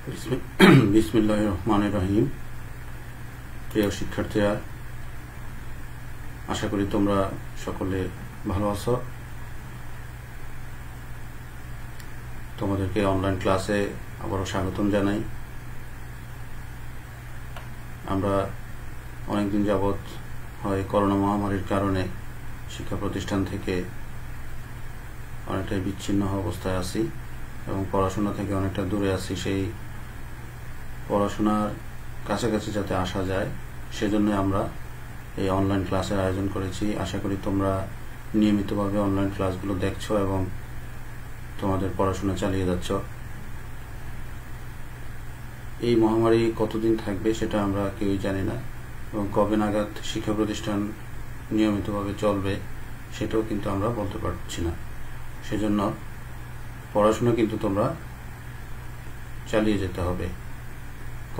বিসমিল্লাহ রহমান রাহিম প্রিয় শিক্ষার্থীরা আশা করি তোমরা সকলে ভালো আছো তোমাদেরকে অনলাইন ক্লাসে আবারও স্বাগতম জানাই আমরা অনেকদিন যাবৎ হয় করোনা মহামারীর কারণে শিক্ষা প্রতিষ্ঠান থেকে অনেকটাই বিচ্ছিন্ন অবস্থায় আছি এবং পড়াশোনা থেকে অনেকটা দূরে আছি সেই পড়াশোনার কাছাকাছি যাতে আসা যায় সেজন্য আমরা এই অনলাইন ক্লাসের আয়োজন করেছি আশা করি তোমরা নিয়মিতভাবে অনলাইন ক্লাসগুলো দেখছো এবং তোমাদের পড়াশোনা চালিয়ে যাচ্ছ এই মহামারী কতদিন থাকবে সেটা আমরা কেউই জানি না এবং কবে নাগাদ শিক্ষা প্রতিষ্ঠান নিয়মিতভাবে চলবে সেটাও কিন্তু আমরা বলতে পারছি না সেজন্য পড়াশোনা কিন্তু তোমরা চালিয়ে যেতে হবে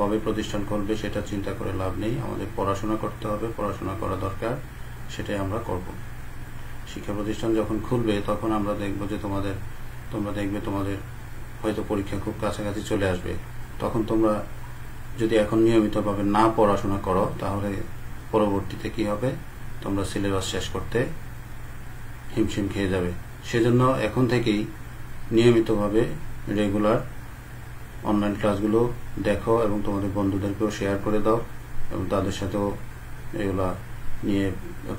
কবে প্রতিষ্ঠান করবে সেটা চিন্তা করে লাভ নেই আমাদের পড়াশোনা করতে হবে পড়াশোনা করা দরকার সেটাই আমরা করব শিক্ষা প্রতিষ্ঠান যখন খুলবে তখন আমরা দেখব যে তোমাদের তোমরা দেখবে তোমাদের হয়তো পরীক্ষা খুব কাছাকাছি চলে আসবে তখন তোমরা যদি এখন নিয়মিতভাবে না পড়াশোনা করো তাহলে পরবর্তীতে কি হবে তোমরা সিলেবাস শেষ করতে হিমশিম খেয়ে যাবে সেজন্য এখন থেকেই নিয়মিতভাবে রেগুলার অনলাইন ক্লাসগুলো দেখো এবং তোমাদের বন্ধুদেরকেও শেয়ার করে দাও এবং তাদের সাথেও এগুলা নিয়ে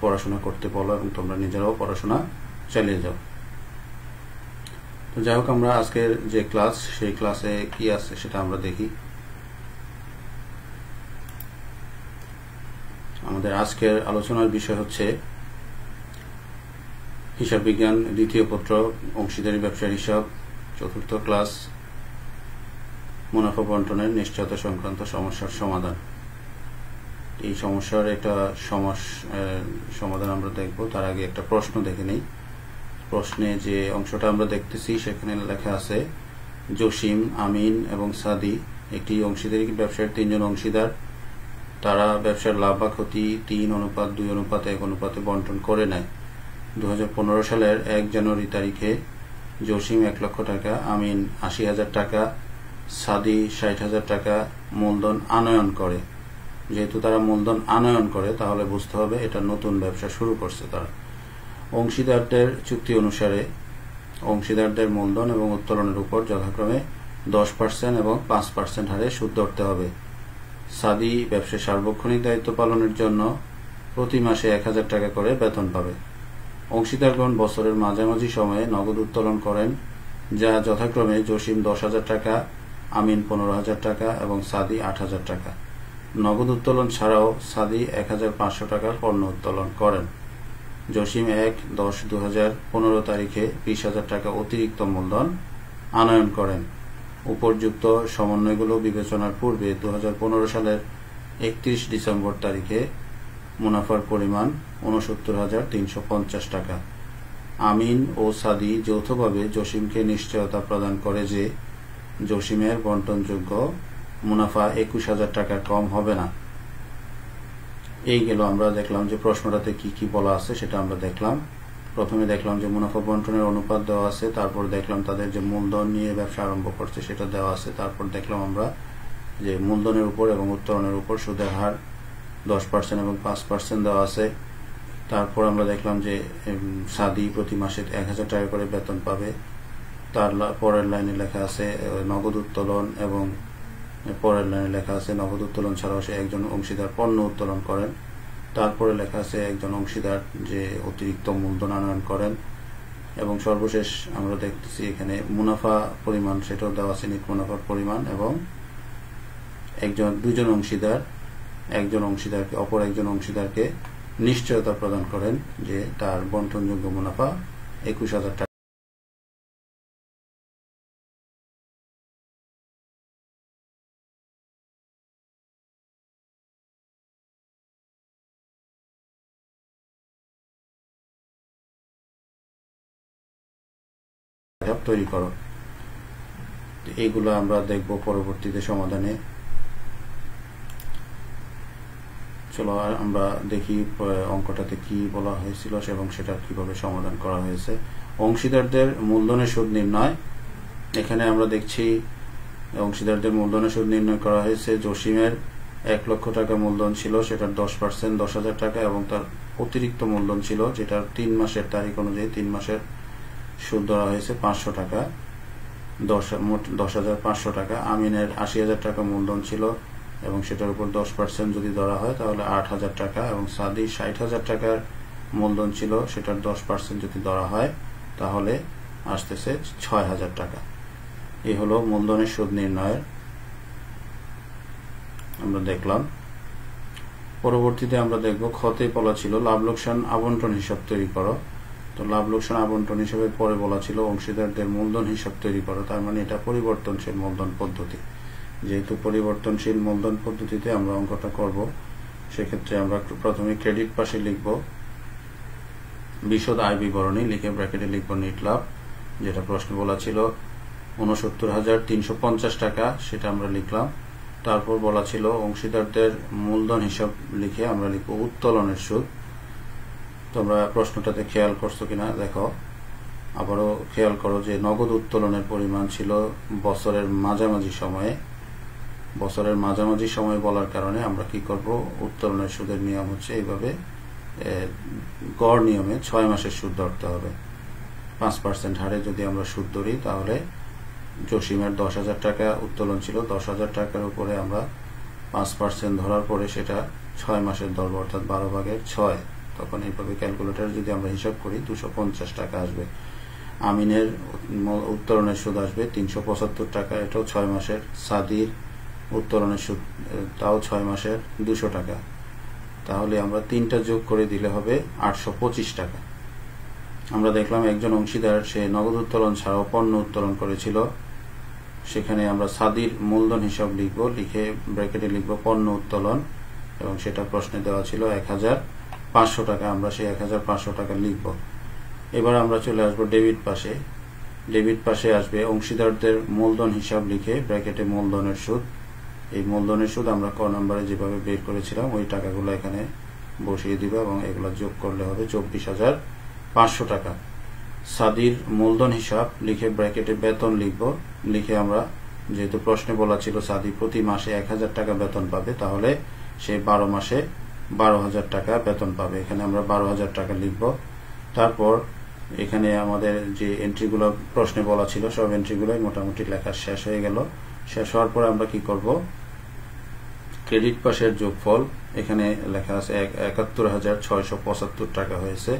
পড়াশোনা করতে বলো এবং তোমরা নিজেরাও পড়াশোনা চালিয়ে যাও তো যাই হোক আমরা আজকের যে ক্লাস সেই ক্লাসে কি আছে সেটা আমরা দেখি আমাদের আজকের আলোচনার বিষয় হচ্ছে হিসাব বিজ্ঞান দ্বিতীয় পত্র অংশীদারি ব্যবসার হিসাব চতুর্থ ক্লাস মুনাফা বন্টনের নিশ্চয়তা সংক্রান্ত সমস্যার সমাধান এই সমস্যার একটা সমাধান আমরা দেখব তার আগে একটা প্রশ্ন দেখে নেই প্রশ্নে যে অংশটা আমরা দেখতেছি সেখানে লেখা আছে জসিম আমিন এবং সাদি একটি অংশীদারি ব্যবসার তিনজন অংশীদার তারা ব্যবসার লাভ বা ক্ষতি তিন অনুপাত দুই অনুপাত এক অনুপাতে বন্টন করে নেয় দু সালের এক জানুয়ারি তারিখে জসিম এক লক্ষ টাকা আমিন আশি হাজার টাকা সাদি ষাট হাজার টাকা মূলধন আনয়ন করে যেহেতু তারা মূলধন আনয়ন করে তাহলে বুঝতে হবে এটা নতুন ব্যবসা শুরু করছে তারা অংশীদারদের চুক্তি অনুসারে অংশীদারদের মূলধন এবং উত্তোলনের উপর যথাক্রমে দশ পার্সেন্ট এবং পাঁচ পার্সেন্ট হারে সুদ ধরতে হবে সাদি ব্যবসায় সার্বক্ষণিক দায়িত্ব পালনের জন্য প্রতি মাসে এক হাজার টাকা করে বেতন পাবে অংশীদারগণ বছরের মাঝামাঝি সময়ে নগদ উত্তোলন করেন যা যথাক্রমে জসিম দশ হাজার টাকা আমিন পনেরো হাজার টাকা এবং সাদি আট হাজার টাকা নগদ উত্তোলন ছাড়াও সাদি এক হাজার পাঁচশো টাকার পণ্য উত্তোলন করেন জসিম এক দশ দু হাজার পনেরো তারিখে বিশ হাজার টাকা অতিরিক্ত মূলধন আনয়ন করেন উপর্যুক্ত সমন্বয়গুলো বিবেচনার পূর্বে দু হাজার পনেরো সালের একত্রিশ ডিসেম্বর তারিখে মুনাফার পরিমাণ উনসত্তর হাজার তিনশো পঞ্চাশ টাকা আমিন ও সাদি যৌথভাবে জসিমকে নিশ্চয়তা প্রদান করে যে জসিমের বন্টনযোগ্য মুনাফা একুশ হাজার টাকা কম হবে না এই গেল আমরা দেখলাম যে প্রশ্নটাতে কি কি বলা আছে সেটা আমরা দেখলাম প্রথমে দেখলাম যে মুনাফা বন্টনের অনুপাত দেওয়া আছে তারপর দেখলাম তাদের যে মূলধন নিয়ে ব্যবসা আরম্ভ করছে সেটা দেওয়া আছে তারপর দেখলাম আমরা যে মূলধনের উপর এবং উত্তরণের উপর সুদের হার দশ পার্সেন্ট এবং পাঁচ পার্সেন্ট দেওয়া আছে তারপর আমরা দেখলাম যে সাদি প্রতি মাসে এক হাজার টাকা করে বেতন পাবে তার পরের লাইনে লেখা আছে নগদ উত্তোলন এবং পরের লাইনে লেখা আছে নগদ উত্তোলন ছাড়াও সে একজন অংশীদার পণ্য উত্তোলন করেন তারপরে লেখা আছে একজন অংশীদার যে অতিরিক্ত মূলধন আনয়ন করেন এবং সর্বশেষ আমরা দেখতেছি এখানে মুনাফা পরিমাণ সেটাও দেওয়া আছে নিট মুনাফার পরিমাণ এবং একজন দুজন অংশীদার একজন অংশীদারকে অপর একজন অংশীদারকে নিশ্চয়তা প্রদান করেন যে তার বন্টনযোগ্য মুনাফা একুশ হাজার টাকা অ্যাপ তৈরি করো এইগুলো আমরা দেখব পরবর্তীতে সমাধানে চলো আমরা দেখি অঙ্কটাতে কি বলা হয়েছিল এবং সেটা কিভাবে সমাধান করা হয়েছে অংশীদারদের মূলধনের সুদ নির্ণয় এখানে আমরা দেখছি অংশীদারদের মূলধনের সুদ নির্ণয় করা হয়েছে জসিমের এক লক্ষ টাকা মূলধন ছিল সেটার দশ পার্সেন্ট দশ হাজার টাকা এবং তার অতিরিক্ত মূলধন ছিল যেটার তিন মাসের তারিখ অনুযায়ী তিন মাসের সুদ ধরা হয়েছে পাঁচশো টাকা দশ মোট দশ হাজার পাঁচশো টাকা আমিনের আশি হাজার টাকা মূলধন ছিল এবং সেটার উপর দশ পার্সেন্ট যদি ধরা হয় তাহলে আট হাজার টাকা এবং সাদি ষাট হাজার টাকার মূলধন ছিল সেটার দশ পার্সেন্ট যদি ধরা হয় তাহলে আসতেছে ছয় হাজার টাকা এ হলো মূলধনের সুদ নির্ণয়ের আমরা দেখলাম পরবর্তীতে আমরা দেখব ক্ষতে বলা ছিল লাভ লোকসান আবন্টন হিসাব তৈরি করো তো লাভ লোকসান আবন্টন হিসেবে পরে বলা ছিল অংশীদারদের মূলধন হিসাব তৈরি করা তার মানে এটা পরিবর্তনশীল মূলধন পদ্ধতি যেহেতু পরিবর্তনশীল মূলধন পদ্ধতিতে আমরা অঙ্কটা করব সেক্ষেত্রে আমরা প্রথমে ক্রেডিট পাশে লিখব বিশদ আয় বিবরণী লিখে ব্র্যাকেটে লিখব নেট লাভ যেটা প্রশ্নে বলা ছিল উনসত্তর হাজার তিনশো পঞ্চাশ টাকা সেটা আমরা লিখলাম তারপর বলা ছিল অংশীদারদের মূলধন হিসাব লিখে আমরা লিখব উত্তোলনের সুদ তোমরা প্রশ্নটাতে খেয়াল করছো কিনা দেখো আবারও খেয়াল করো যে নগদ উত্তোলনের পরিমাণ ছিল বছরের মাঝামাঝি সময়ে বছরের মাঝামাঝি সময় বলার কারণে আমরা কি করব উত্তোলনের সুদের নিয়ম হচ্ছে এইভাবে গড় নিয়মে ছয় মাসের সুদ ধরতে হবে পাঁচ পার্সেন্ট হারে যদি আমরা সুদ ধরি তাহলে জসিমের দশ হাজার টাকা উত্তোলন ছিল দশ হাজার টাকার উপরে আমরা পাঁচ পার্সেন্ট ধরার পরে সেটা ছয় মাসের দর অর্থাৎ বারো ভাগের ছয় তখন এইভাবে ক্যালকুলেটার যদি আমরা হিসাব করি দুশো পঞ্চাশ টাকা আসবে আমিনের উত্তরণের সুদ আসবে তিনশো পঁচাত্তর টাকা এটাও ছয় মাসের সাদির উত্তরণের সুদ তাও ছয় মাসের দুশো টাকা তাহলে আমরা তিনটা যোগ করে দিলে হবে আটশো পঁচিশ টাকা আমরা দেখলাম একজন অংশীদার সে নগদ উত্তোলন ছাড়াও পণ্য উত্তোলন করেছিল সেখানে আমরা সাদির মূলধন হিসাব লিখব লিখে ব্র্যাকেটে লিখব পণ্য উত্তোলন এবং সেটা প্রশ্নে দেওয়া ছিল এক হাজার পাঁচশো টাকা আমরা সেই এক হাজার পাঁচশো টাকা লিখব এবার আমরা চলে আসবো ডেবিট পাশে ডেবিট পাশে আসবে অংশীদারদের মূলধন হিসাব লিখে ব্র্যাকেটে মূলধনের সুদ এই মূলধনের সুদ আমরা ক নাম্বারে যেভাবে বের করেছিলাম ওই টাকাগুলো এখানে বসিয়ে দিব এবং এগুলো যোগ করলে হবে চব্বিশ হাজার পাঁচশো টাকা সাদির মূলধন হিসাব লিখে ব্র্যাকেটে বেতন লিখব লিখে আমরা যেহেতু প্রশ্নে বলা ছিল সাদি প্রতি মাসে এক হাজার টাকা বেতন পাবে তাহলে সে বারো মাসে বারো হাজার টাকা বেতন পাবে এখানে আমরা বারো হাজার টাকা লিখব তারপর এখানে আমাদের যে এন্ট্রিগুলো প্রশ্নে বলা ছিল সব এন্ট্রিগুলোই মোটামুটি লেখা শেষ হয়ে গেল শেষ হওয়ার পরে আমরা কি করব ক্রেডিট পাশের যোগফল এখানে লেখা আছে একাত্তর হাজার ছয়শো পঁচাত্তর টাকা হয়েছে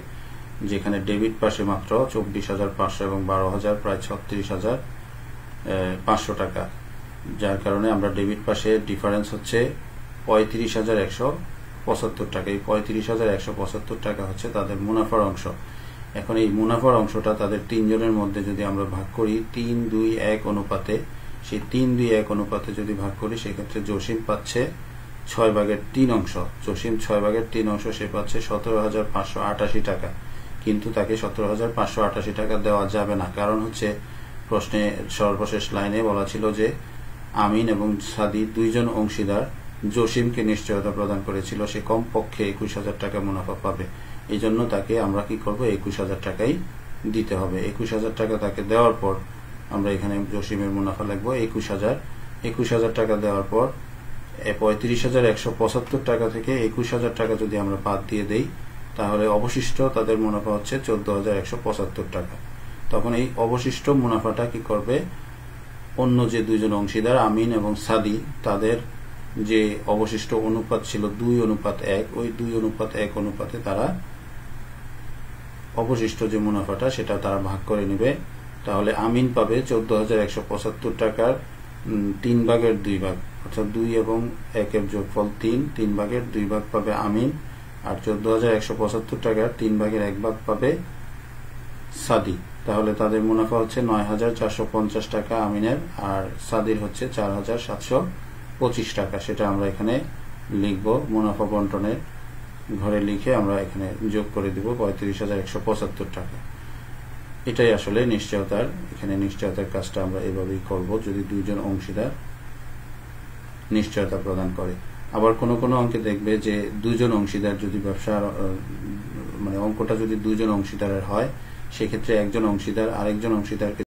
যেখানে ডেবিট পাশে মাত্র চব্বিশ হাজার পাঁচশো এবং বারো হাজার প্রায় ছত্রিশ হাজার পাঁচশো টাকা যার কারণে আমরা ডেবিট পাশে ডিফারেন্স হচ্ছে পঁয়ত্রিশ হাজার একশো পঁচাত্তর টাকা এই পঁয়ত্রিশ হাজার একশো পঁচাত্তর টাকা হচ্ছে তাদের মুনাফার অংশ এখন এই মুনাফার অংশটা তাদের তিনজনের মধ্যে যদি আমরা ভাগ করি তিন দুই এক অনুপাতে সেই তিন দুই এক অনুপাতে যদি ভাগ করি সেক্ষেত্রে জসিম পাচ্ছে ছয় ভাগের তিন অংশ জসিম ছয় ভাগের তিন অংশ সে পাচ্ছে সতেরো হাজার পাঁচশো আটাশি টাকা কিন্তু তাকে সতেরো হাজার পাঁচশো আটাশি টাকা দেওয়া যাবে না কারণ হচ্ছে প্রশ্নে সর্বশেষ লাইনে বলা ছিল যে আমিন এবং সাদি দুইজন অংশীদার জসিমকে নিশ্চয়তা প্রদান করেছিল সে কমপক্ষে একুশ হাজার টাকা মুনাফা পাবে এই জন্য তাকে আমরা কি করব একুশ হাজার টাকাই দিতে হবে একুশ হাজার টাকা তাকে দেওয়ার পর আমরা এখানে জসিমের মুনাফা লাগবো একুশ হাজার একুশ হাজার টাকা দেওয়ার পর পঁয়ত্রিশ হাজার একশো পঁচাত্তর টাকা থেকে একুশ হাজার টাকা যদি আমরা বাদ দিয়ে দেই তাহলে অবশিষ্ট তাদের মুনাফা হচ্ছে চোদ্দ হাজার একশো পঁচাত্তর টাকা তখন এই অবশিষ্ট মুনাফাটা কি করবে অন্য যে দুজন অংশীদার আমিন এবং সাদি তাদের যে অবশিষ্ট অনুপাত ছিল দুই অনুপাত এক ওই দুই অনুপাত এক অনুপাতে তারা অবশিষ্ট যে মুনাফাটা সেটা তারা ভাগ করে নেবে তাহলে আমিন পাবে চোদ্দ হাজার একশো পঁচাত্তর টাকার তিন ভাগের দুই ভাগ অর্থাৎ দুই এবং একের যোগফল তিন তিন ভাগের দুই ভাগ পাবে আমিন আর চোদ্দ হাজার একশো পঁচাত্তর টাকার তিন ভাগের এক ভাগ পাবে সাদি তাহলে তাদের মুনাফা হচ্ছে নয় হাজার চারশো পঞ্চাশ টাকা আমিনের আর সাদির হচ্ছে চার হাজার সাতশো পঁচিশ টাকা সেটা আমরা এখানে লিখব মুনাফা বন্টনের ঘরে লিখে আমরা এখানে যোগ করে দিব পঁয়ত্রিশ হাজার একশো পঁচাত্তর টাকা এটাই আসলে নিশ্চয়তার এখানে নিশ্চয়তার কাজটা আমরা এভাবেই করব যদি দুইজন অংশীদার নিশ্চয়তা প্রদান করে আবার কোনো কোনো অঙ্কে দেখবে যে দুজন অংশীদার যদি ব্যবসা মানে অঙ্কটা যদি দুজন অংশীদারের হয় সেক্ষেত্রে একজন অংশীদার আরেকজন অংশীদারকে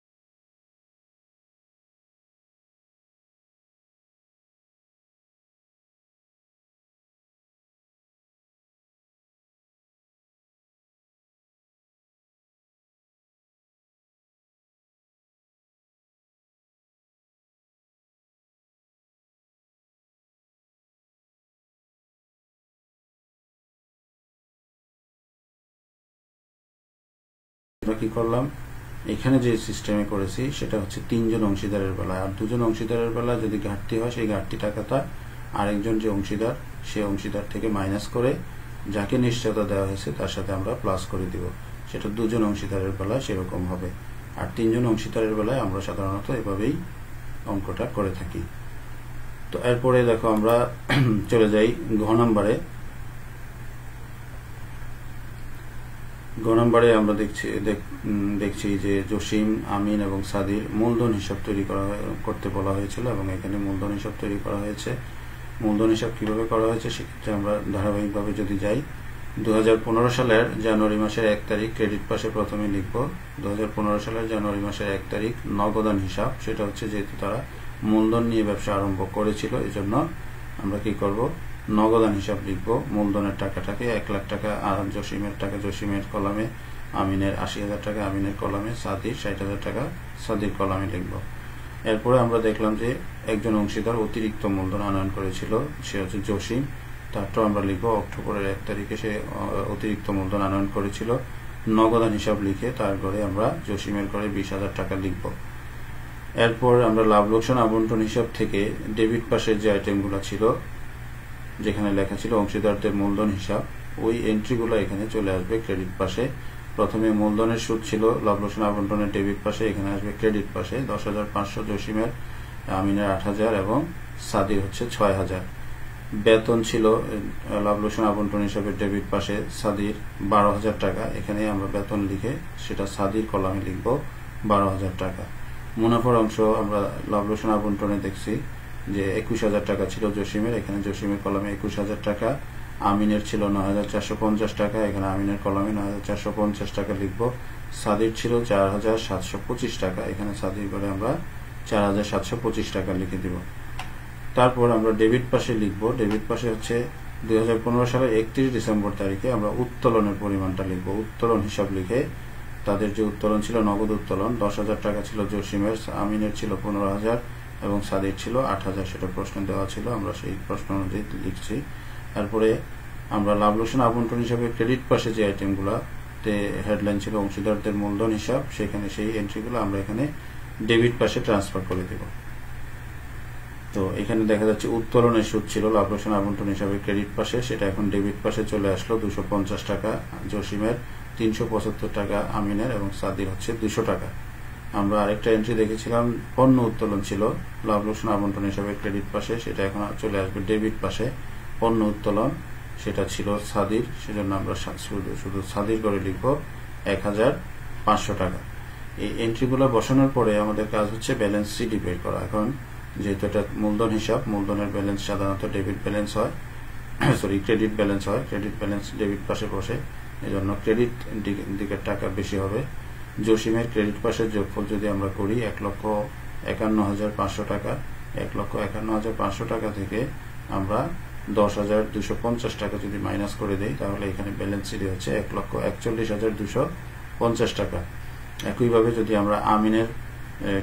আমরা কি করলাম এখানে যে সিস্টেমে করেছি সেটা হচ্ছে তিনজন অংশীদারের বেলায় আর দুজন অংশীদারের বেলায় যদি ঘাটতি হয় সেই ঘাটতি টাকাটা আরেকজন যে অংশীদার সে অংশীদার থেকে মাইনাস করে যাকে নিশ্চয়তা দেওয়া হয়েছে তার সাথে আমরা প্লাস করে দিব সেটা দুজন অংশীদারের বেলায় সেরকম হবে আর তিনজন অংশীদারের বেলায় আমরা সাধারণত এভাবেই অঙ্কটা করে থাকি তো এরপরে দেখো আমরা চলে যাই ঘ নম্বরে গ নম্বরে আমরা দেখছি দেখছি যে জসিম আমিন এবং সাদির মূলধন হিসাব তৈরি করা করতে বলা হয়েছিল এবং এখানে মূলধন হিসাব তৈরি করা হয়েছে মূলধন হিসাব কিভাবে করা হয়েছে সেক্ষেত্রে আমরা ধারাবাহিকভাবে যদি যাই দু সালের জানুয়ারি মাসের এক তারিখ ক্রেডিট পাশে প্রথমে লিখব দু সালের জানুয়ারি মাসের এক তারিখ নগদান হিসাব সেটা হচ্ছে যেহেতু তারা মূলধন নিয়ে ব্যবসা আরম্ভ করেছিল এজন্য আমরা কি করব নগদান হিসাব লিখব মূলধনের টাকাটাকে এক লাখ টাকা আর জসিমের টাকা জসিমের কলামে আমিনের আশি হাজার টাকা আমিনের কলামে সাদির ষাট হাজার টাকা সাদির কলামে লিখব এরপরে আমরা দেখলাম যে একজন অংশীদার অতিরিক্ত মূলধন আনয়ন করেছিল সে হচ্ছে জসিম তারপর আমরা লিখব অক্টোবরের এক তারিখে সে অতিরিক্ত মূলধন আনয়ন করেছিল নগদান হিসাব লিখে তার ঘরে আমরা জসিমের ঘরে বিশ হাজার টাকা লিখব এরপর আমরা লাভ লোকসান আবন্টন হিসাব থেকে ডেবিট পাশের যে আইটেমগুলো ছিল যেখানে লেখা ছিল অংশীদারদের মূলধন হিসাব ওই এন্ট্রিগুলো এখানে চলে আসবে ক্রেডিট পাশে প্রথমে মূলধনের সুদ ছিল লাভলোসন আবন্টনের ডেবিট পাশে এখানে আসবে ক্রেডিট পাশে দশ হাজার পাঁচশো জসিমের আমিনের আট হাজার এবং সাদির হচ্ছে ছয় হাজার বেতন ছিল লাভলোসন আবন্টন হিসাবে ডেবিট পাশে সাদির বারো হাজার টাকা এখানে আমরা বেতন লিখে সেটা সাদির কলামে লিখব বারো হাজার টাকা মুনাফার অংশ আমরা লাভলোসন আবন্টনে দেখছি যে একুশ হাজার টাকা ছিল জসিমের এখানে জসিমের কলমে একুশ হাজার টাকা আমিনের ছিল নয় হাজার চারশো পঞ্চাশ টাকা এখানে আমিনের কলমে নয় হাজার চারশো পঞ্চাশ টাকা লিখব সাদির ছিল চার হাজার সাতশো পঁচিশ টাকা এখানে সাদির করে আমরা চার হাজার সাতশো পঁচিশ টাকা লিখে দিব তারপর আমরা ডেবিট পাশে লিখব ডেবিট পাশে হচ্ছে দুই সালের একত্রিশ ডিসেম্বর তারিখে আমরা উত্তোলনের পরিমাণটা লিখব উত্তোলন হিসাব লিখে তাদের যে উত্তোলন ছিল নগদ উত্তোলন দশ হাজার টাকা ছিল জসিমের আমিনের ছিল পনেরো হাজার এবং সাদির ছিল আট হাজার সেটা প্রশ্ন দেওয়া ছিল আমরা সেই প্রশ্ন অনুযায়ী লিখছি তারপরে আমরা লাভ আবন্টন হিসাবে ক্রেডিট পাশে যে আইটেমগুলোতে হেডলাইন ছিল অংশীদারদের মূলধন হিসাব সেখানে সেই এন্ট্রিগুলো আমরা এখানে ডেবিট পাশে ট্রান্সফার করে দেব তো এখানে দেখা যাচ্ছে উত্তোলনের সুদ ছিল লাভ আবন্টন হিসাবে ক্রেডিট পাশে সেটা এখন ডেবিট পাশে চলে আসলো দুশো টাকা জসিমের তিনশো টাকা আমিনের এবং সাদির হচ্ছে দুশো টাকা আমরা আরেকটা এন্ট্রি দেখেছিলাম পণ্য উত্তোলন ছিল লাভ লোকসান আবন্টন হিসাবে ক্রেডিট পাশে সেটা এখন চলে আসবে ডেবিট পাশে পণ্য উত্তোলন সেটা ছিল সাদির সেজন্য আমরা শুধু সাদির করে লিখব এক হাজার পাঁচশো টাকা এই এন্ট্রিগুলো বসানোর পরে আমাদের কাজ হচ্ছে ব্যালেন্স সিডি বের করা এখন যেহেতু এটা মূলধন হিসাব মূলধনের ব্যালেন্স সাধারণত ডেবিট ব্যালেন্স হয় সরি ক্রেডিট ব্যালেন্স হয় ক্রেডিট ব্যালেন্স ডেবিট পাশে বসে এজন্য ক্রেডিট দিকের টাকা বেশি হবে জসিমের ক্রেডিট পাশের যোগফল যদি আমরা করি এক লক্ষ একান্ন হাজার পাঁচশো টাকা এক লক্ষ একান্ন হাজার পাঁচশো টাকা থেকে আমরা দশ হাজার দুশো পঞ্চাশ টাকা যদি মাইনাস করে দেই তাহলে এখানে ব্যালেন্স সিডি হচ্ছে এক লক্ষ একচল্লিশ হাজার দুশো পঞ্চাশ টাকা একইভাবে যদি আমরা আমিনের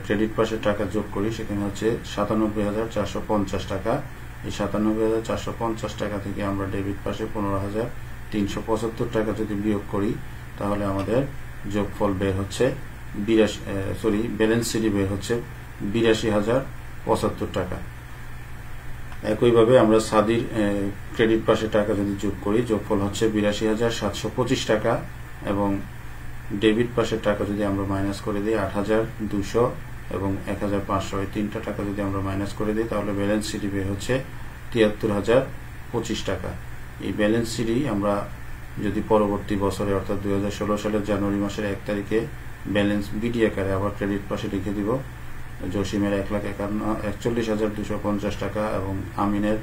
ক্রেডিট পাশের টাকা যোগ করি সেখানে হচ্ছে সাতানব্বই হাজার চারশো পঞ্চাশ টাকা এই সাতানব্বই হাজার চারশো পঞ্চাশ টাকা থেকে আমরা ডেবিট পাশে পনেরো হাজার তিনশো পঁচাত্তর টাকা যদি বিয়োগ করি তাহলে আমাদের যোগফল বের হচ্ছে বিরাশি সরি ব্যালেন্স সিটি বের হচ্ছে বিরাশি হাজার পঁচাত্তর টাকা একইভাবে আমরা সাদির ক্রেডিট পাশে টাকা যদি যোগ করি যোগফল হচ্ছে বিরাশি হাজার সাতশো পঁচিশ টাকা এবং ডেবিট পাশের টাকা যদি আমরা মাইনাস করে দিই আট হাজার দুশো এবং এক হাজার পাঁচশো এই তিনটা টাকা যদি আমরা মাইনাস করে দিই তাহলে ব্যালেন্স সিটি বের হচ্ছে তিয়াত্তর হাজার পঁচিশ টাকা এই ব্যালেন্স সিটি আমরা যদি পরবর্তী বছরে অর্থাৎ দুই সালের জানুয়ারি মাসের এক তারিখে ব্যালেন্স বিডি আকারে আবার ক্রেডিট পাশে লিখে দিব জসিমের এক লাখ একান্ন একচল্লিশ হাজার দুশো পঞ্চাশ টাকা এবং আমিনের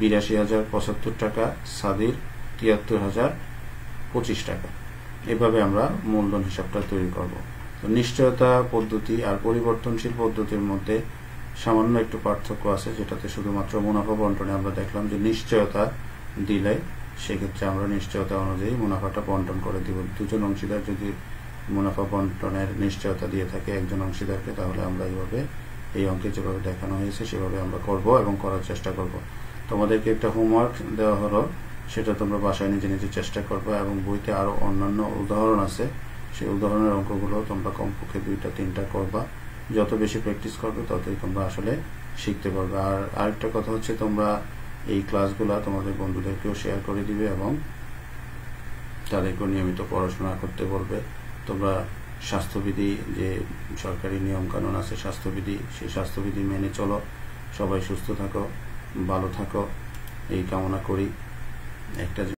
বিরাশি হাজার পঁচাত্তর টাকা সাদির তিয়াত্তর হাজার পঁচিশ টাকা এভাবে আমরা মূলধন হিসাবটা তৈরি করব তো নিশ্চয়তা পদ্ধতি আর পরিবর্তনশীল পদ্ধতির মধ্যে সামান্য একটু পার্থক্য আছে যেটাতে শুধুমাত্র মুনাফা বন্টনে আমরা দেখলাম যে নিশ্চয়তা দিলে সেক্ষেত্রে আমরা নিশ্চয়তা অনুযায়ী মুনাফাটা বন্টন করে দিব দুজন অংশীদার যদি মুনাফা বন্টনের নিশ্চয়তা দিয়ে থাকে একজন অংশীদারকে তাহলে আমরা এইভাবে এই অঙ্কে যেভাবে দেখানো হয়েছে সেভাবে আমরা করব এবং করার চেষ্টা করব তোমাদেরকে একটা হোমওয়ার্ক দেওয়া হলো সেটা তোমরা বাসায় নিজে নিজে চেষ্টা করবো এবং বইতে আরও অন্যান্য উদাহরণ আছে সেই উদাহরণের অঙ্কগুলো তোমরা কমপক্ষে দুইটা তিনটা করবা যত বেশি প্র্যাকটিস করবে ততই তোমরা আসলে শিখতে পারবে আর আরেকটা কথা হচ্ছে তোমরা এই ক্লাসগুলো তোমাদের বন্ধুদেরকেও শেয়ার করে দিবে এবং তাদেরকেও নিয়মিত পড়াশোনা করতে বলবে তোমরা স্বাস্থ্যবিধি যে সরকারি নিয়মকানুন আছে স্বাস্থ্যবিধি সেই স্বাস্থ্যবিধি মেনে চলো সবাই সুস্থ থাকো ভালো থাকো এই কামনা করি একটা